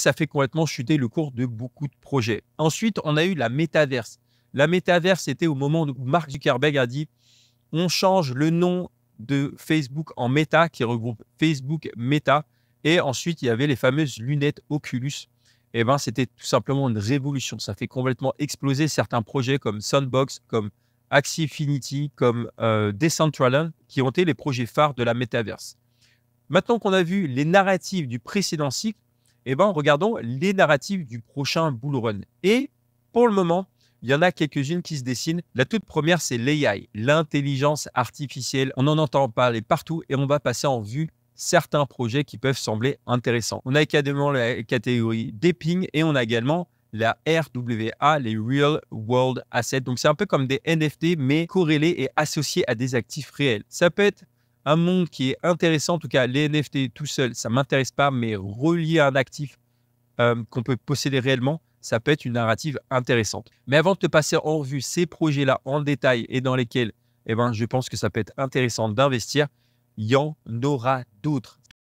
ça fait complètement chuter le cours de beaucoup de projets. Ensuite, on a eu la métaverse. La métaverse, c'était au moment où Mark Zuckerberg a dit on change le nom de Facebook en Meta, qui regroupe Facebook Meta. Et ensuite, il y avait les fameuses lunettes Oculus. Et eh ben, c'était tout simplement une révolution. Ça fait complètement exploser certains projets comme Sandbox, comme Infinity, comme euh, Decentraland, qui ont été les projets phares de la métaverse. Maintenant qu'on a vu les narratives du précédent cycle, eh bien regardons les narratives du prochain bull run. Et pour le moment, il y en a quelques-unes qui se dessinent. La toute première, c'est l'AI, l'intelligence artificielle. On en entend parler partout et on va passer en vue certains projets qui peuvent sembler intéressants. On a également la catégorie Deping et on a également la RWA, les Real World Assets. Donc c'est un peu comme des NFT, mais corrélés et associés à des actifs réels. Ça peut être un monde qui est intéressant. En tout cas, les NFT tout seul, ça m'intéresse pas, mais relié à un actif euh, qu'on peut posséder réellement, ça peut être une narrative intéressante. Mais avant de te passer en revue ces projets-là en détail et dans lesquels eh ben, je pense que ça peut être intéressant d'investir, il y en aura d'autres.